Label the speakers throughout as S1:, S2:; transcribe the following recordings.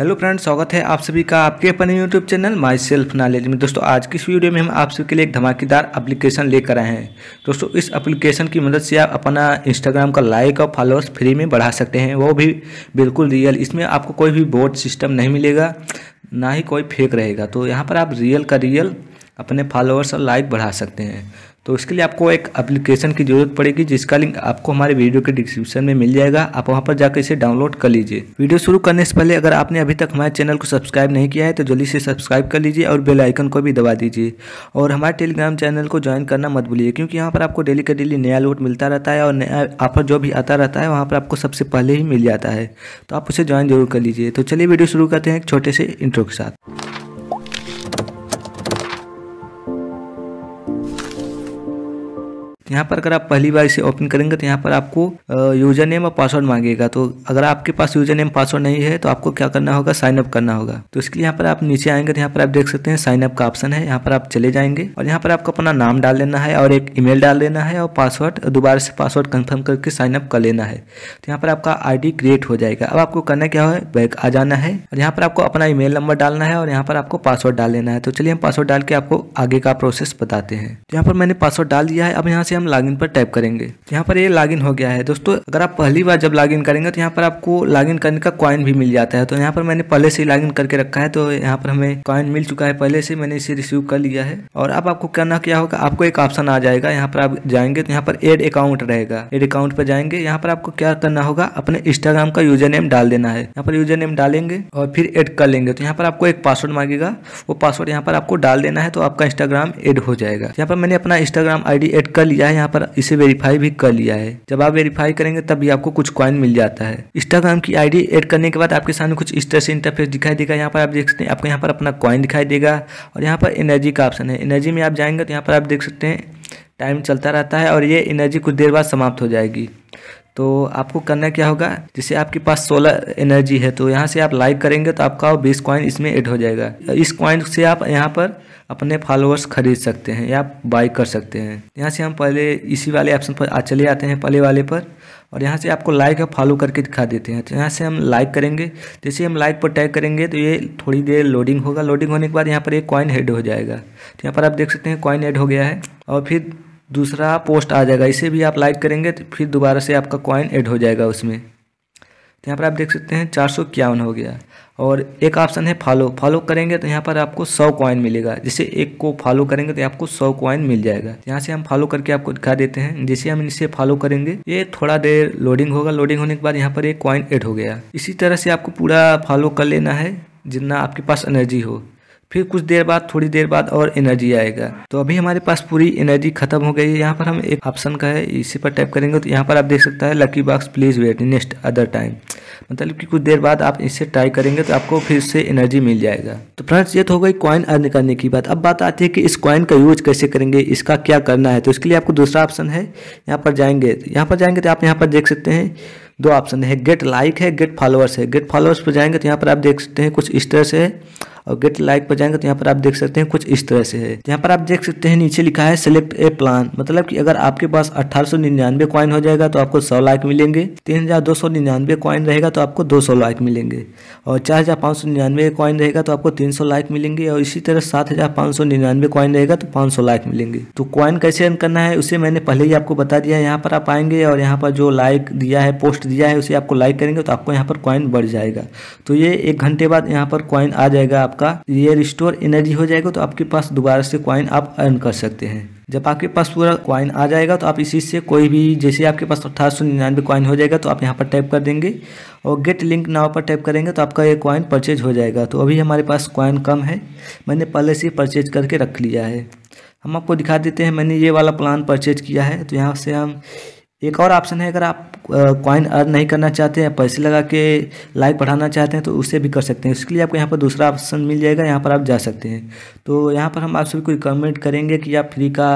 S1: hello friends स्वागत है आप सभी का आपके अपने YouTube channel my self knowledge में दोस्तों आज की इस वीडियो में हम आप सबके लिए एक धमाकेदार एप्लीकेशन लेकर आए हैं दोस्तों इस एप्लीकेशन की मदद से आप अपना इंस्टाग्राम का लाइक और फॉलोअर्स फ्री में बढ़ा सकते हैं वो भी बिल्कुल रियल इसमें आपको कोई भी बोर्ड सिस्टम नहीं मिलेगा ना ही कोई फेक रहेगा तो यहाँ पर आप रियल का रियल अपने फॉलोअर्स और लाइक बढ़ा सकते हैं तो इसके लिए आपको एक एप्लीकेशन की ज़रूरत पड़ेगी जिसका लिंक आपको हमारे वीडियो के डिस्क्रिप्शन में मिल जाएगा आप वहाँ पर जाकर इसे डाउनलोड कर लीजिए वीडियो शुरू करने से पहले अगर आपने अभी तक हमारे चैनल को सब्सक्राइब नहीं किया है तो जल्दी से सब्सक्राइब कर लीजिए और बेल आइकन को भी दबा दीजिए और हमारे टेलीग्राम चैनल को ज्वाइन करना मत भूलिए क्योंकि यहाँ पर आपको डेली का डेली नया लोट मिलता रहता है और नया ऑफर जो भी आता रहता है वहाँ पर आपको सबसे पहले ही मिल जाता है तो आप उसे ज्वाइन जरूर कर लीजिए तो चलिए वीडियो शुरू करते हैं एक छोटे से इंट्रो के साथ तो यहाँ पर अगर आप पहली बार इसे ओपन करेंगे तो यहाँ पर आपको यूजर नेम और पासवर्ड मांगेगा तो अगर आपके पास यूजर नेम पासवर्ड नहीं है तो आपको क्या करना होगा साइन अप करना होगा तो इसके लिए यहाँ पर आप नीचे आएंगे तो यहाँ पर आप देख सकते हैं साइन अप का ऑप्शन है यहाँ पर आप चले जाएंगे और यहाँ पर आपको अपना नाम डाल लेना है और एक ईमेल डाल लेना है और पासवर्ड दोबारा से पासवर्ड कन्फर्म करके साइन अप कर लेना है तो यहाँ पर आपका आई क्रिएट हो जाएगा अब आपको करना क्या है बैक आ जाना है और यहाँ पर आपको अपना ईमेल नंबर डालना है और यहाँ पर आपको पासवर्ड डाल लेना है तो चलिए हम पासवर्ड डाल के आपको आगे का प्रोसेस बताते हैं तो यहाँ पर मैंने पासवर्ड डाल दिया है अब यहाँ से हम लॉगिन पर टाइप करेंगे यहाँ पर ये लॉगिन हो गया है दोस्तों अगर आप पहली बार जब लॉगिन करेंगे तो यहाँ पर आपको लॉगिन करने का कॉइन भी मिल जाता है तो यहाँ पर मैंने पहले से लॉगिन करके रखा है तो यहाँ पर हमें कॉइन मिल चुका है पहले से मैंने इसे रिसीव कर लिया है और अब आपको करना क्या होगा आपको एक ऑप्शन आ जाएगा यहाँ पर आप जाएंगे तो यहाँ पर एड अकाउंट रहेगा एड अकाउंट पर जाएंगे यहाँ पर आपको क्या करना होगा अपने इंस्टाग्राम का यूजर नेम डाल देना है यहाँ पर यूजर नेम डालेंगे और फिर एड कर लेंगे तो यहाँ पर आपको एक पासवर्ड मांगेगा वो पासवर्ड यहाँ पर आपको डाल देना है तो आपका इंस्टाग्राम एड हो जाएगा यहाँ पर मैंने अपना इंस्टाग्राम आईडी ऐड कर लिया मैंने यहाँ पर इसे वेरीफाई भी कर लिया है जब आप वेरीफाई करेंगे तब भी आपको कुछ क्वाइन मिल जाता है इंस्टाग्राम की आईडी ऐड करने के बाद आपके सामने कुछ इस तरह से इंटरफेस दिखाई देगा यहाँ पर आप देख सकते हैं आपको यहाँ पर अपना क्वाइन दिखाई देगा और यहाँ पर एनर्जी का ऑप्शन है एनर्जी में आप जाएंगे तो यहाँ पर आप देख सकते हैं टाइम चलता रहता है और ये एनर्जी कुछ देर बाद समाप्त हो जाएगी तो आपको करना क्या होगा जैसे आपके पास सोलर एनर्जी है तो यहाँ से आप लाइक करेंगे तो आपका बेस क्वाइन इसमें ऐड हो जाएगा इस क्वाइन से आप यहाँ पर अपने फॉलोअर्स खरीद सकते हैं या बाई कर सकते हैं यहाँ से हम पहले इसी वाले ऑप्शन पर चले आते हैं पहले वाले पर और यहाँ से आपको लाइक और फॉलो करके दिखा देते हैं तो यहाँ से हम लाइक करेंगे जैसे हम लाइक पर टैग करेंगे तो ये थोड़ी देर लोडिंग होगा लोडिंग होने के बाद यहाँ पर एक कॉइन हेड हो जाएगा तो यहाँ पर आप देख सकते हैं कॉइन ऐड हो गया है और फिर दूसरा पोस्ट आ जाएगा इसे भी आप लाइक करेंगे तो फिर दोबारा से आपका कॉइन ऐड हो जाएगा उसमें तो यहाँ पर आप देख सकते हैं चार हो गया और एक ऑप्शन है फॉलो फॉलो करेंगे तो यहाँ पर आपको सौ कॉइन मिलेगा जैसे एक को फॉलो करेंगे तो आपको सौ कॉइन मिल जाएगा यहाँ से हम फॉलो करके आपको दिखा देते हैं जैसे हम इसे फॉलो करेंगे ये थोड़ा देर लोडिंग होगा लोडिंग होने के बाद यहाँ पर एक कॉइन एड हो गया इसी तरह से आपको पूरा फॉलो कर लेना है जितना आपके पास एनर्जी हो फिर कुछ देर बाद थोड़ी देर बाद और एनर्जी आएगा तो अभी हमारे पास पूरी एनर्जी खत्म हो गई है यहाँ पर हम एक ऑप्शन का है इसी पर टाइप करेंगे तो यहाँ पर आप देख सकते हैं lucky box please wait next other time मतलब कि कुछ देर बाद आप इससे ट्राई करेंगे तो आपको फिर से एनर्जी मिल जाएगा तो फ्रेंड्स ये तो हो गई कॉइन अर्न करने की बात अब बात आती है कि इस कॉइन का यूज कैसे करेंगे इसका क्या करना है तो इसके लिए आपको दूसरा ऑप्शन है यहाँ पर जाएंगे तो यहाँ पर जाएंगे तो आप यहाँ पर देख सकते हैं दो ऑप्शन है गेट लाइक है गेट फॉलोअर्स है गेट फॉलोअर्स पर जाएंगे तो यहाँ पर आप देख सकते हैं कुछ इस तरह से और गेट लाइक पर जाएंगे तो यहाँ पर आप देख सकते हैं कुछ इस तरह से है तो यहाँ पर आप देख सकते हैं नीचे लिखा है सिलेक्ट ए प्लान मतलब कि अगर आपके पास अठारह कॉइन हो जाएगा तो आपको सौ लाइक मिलेंगे तीन हजार दो सौ निन्यानवे कॉइन रहेगा तो आपको दो सौ लाइक मिलेंगे और चार हजार पाँच सौ निन्यानवे कॉइन रहेगा तो आपको तीन सौ लाइक मिलेंगे और इसी तरह सात हजार पाँच सौ निन्यानवे कॉइन रहेगा तो पाँच सौ लाइक मिलेंगे तो कॉइन कैसे अर्न करना है उसे मैंने पहले ही आपको बता दिया यहाँ पर आप आएंगे और यहाँ पर जो लाइक दिया है पोस्ट दिया है उसे आपको लाइक करेंगे तो आपको यहाँ पर कॉइन बढ़ जाएगा तो ये एक घंटे बाद यहाँ पर कॉइन आ जाएगा आपको आपका ये रिस्टोर एनर्जी हो जाएगा तो आपके पास दोबारा से कॉइन आप अर्न कर सकते हैं जब आपके पास पूरा कॉइन आ जाएगा तो आप इसी से कोई भी जैसे आपके पास अठारह सौ निन्यानवे कॉइन हो जाएगा तो आप यहाँ पर टाइप कर देंगे और गेट लिंक नाव पर टाइप करेंगे तो आपका ये कॉइन परचेज हो जाएगा तो अभी हमारे पास कॉइन कम है मैंने पहले से परचेज करके रख लिया है हम आपको दिखा देते हैं मैंने ये वाला प्लान परचेज किया है तो यहाँ से हम एक और ऑप्शन है अगर आप कॉइन अर्न नहीं करना चाहते हैं पैसे लगा के लाइक बढ़ाना चाहते हैं तो उसे भी कर सकते हैं उसके लिए आपको यहाँ पर दूसरा ऑप्शन मिल जाएगा यहाँ पर आप जा सकते हैं तो यहाँ पर हम आप सभी को रिकमेंड करेंगे कि आप फ्री का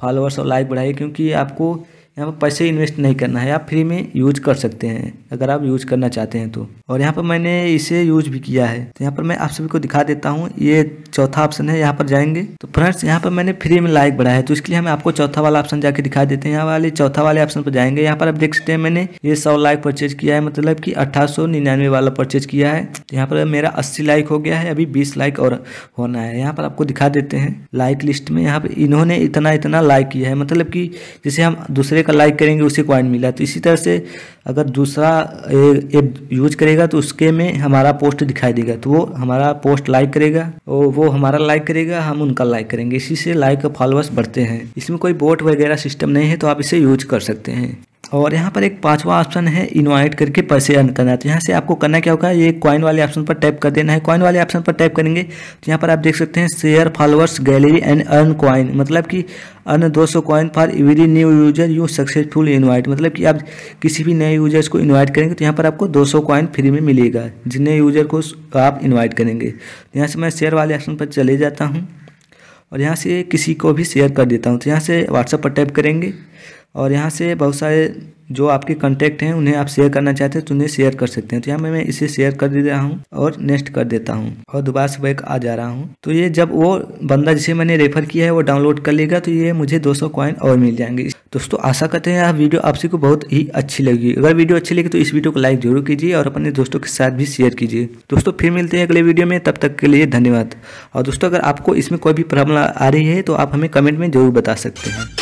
S1: फॉलोअर्स और लाइक बढ़ाइए क्योंकि आपको यहाँ पर पैसे इन्वेस्ट नहीं करना है आप फ्री में यूज कर सकते हैं अगर आप यूज करना चाहते हैं तो और यहाँ पर मैंने इसे यूज भी किया है तो यहाँ पर मैं आप सभी को दिखा देता हूँ ये चौथा ऑप्शन है यहाँ पर जाएंगे तो फ्रेंड्स यहाँ पर मैंने फ्री में लाइक बढ़ाया है तो इसके लिए हम आपको चौथा वाला ऑप्शन जाके दिखा देते हैं यहाँ वाले चौथा वाले ऑप्शन पर जाएंगे यहाँ पर आप देख सकते हैं मैंने ये सौ लाइक परचेज किया है मतलब की अठारह वाला परचेज किया है तो यहाँ पर मेरा अस्सी लाइक हो गया है अभी बीस लाइक और होना है यहाँ पर आपको दिखा देते हैं लाइक लिस्ट में यहाँ पर इन्होंने इतना इतना लाइक किया है मतलब की जैसे हम दूसरे रुपये का लाइक करेंगे उसे क्वाइन मिला तो इसी तरह से अगर दूसरा ऐप यूज करेगा तो उसके में हमारा पोस्ट दिखाई देगा तो वो हमारा पोस्ट लाइक करेगा और वो हमारा लाइक करेगा हम उनका लाइक करेंगे इसी से लाइक फॉलोअर्स बढ़ते हैं इसमें कोई बोट वगैरह सिस्टम नहीं है तो आप इसे यूज कर सकते हैं और यहाँ पर एक पांचवा ऑप्शन है इन्वाइट करके पैसे अर्न करना तो यहाँ से आपको करना क्या होगा ये कॉइन वाले ऑप्शन पर टैप कर देना है कॉइन वाले ऑप्शन पर टैप करेंगे तो यहाँ पर आप देख सकते हैं share followers gallery and earn coin मतलब कि अर्न 200 सौ coin for every new user you successful invite मतलब कि आप किसी भी नए यूजर्स को इन्वाइट करेंगे तो यहाँ पर आपको दो सौ कॉइन फ्री में मिलेगा जिन्हें यूजर को आप इन्वाइट करेंगे तो यहाँ से मैं शेयर वाले ऑप्शन पर चले जाता हूँ और यहाँ से किसी को भी शेयर कर देता हूँ तो यहाँ से व्हाट्सएप पर टैप करेंगे और यहाँ से बहुत सारे जो आपके कॉन्टेक्ट हैं उन्हें आप शेयर करना चाहते हैं तो उन्हें शेयर कर सकते हैं तो यहाँ मैं मैं इसे शेयर कर दे रहा हूँ और नेक्स्ट कर देता हूँ और दोबारा से बैक आ जा रहा हूँ तो ये जब वो बंदा जिसे मैंने रेफर किया है वो डाउनलोड कर लेगा तो ये मुझे 200 कॉइन और मिल जाएंगे दोस्तों आशा करते हैं यह वीडियो आपसी को बहुत ही अच्छी लगी अगर वीडियो अच्छी लगी तो इस वीडियो को लाइक जरूर कीजिए और अपने दोस्तों के साथ भी शेयर कीजिए दोस्तों फिर मिलते हैं अगले वीडियो में तब तक के लिए धन्यवाद और दोस्तों अगर आपको इसमें कोई भी प्रॉब्लम आ रही है तो आप हमें कमेंट में जरूर बता सकते हैं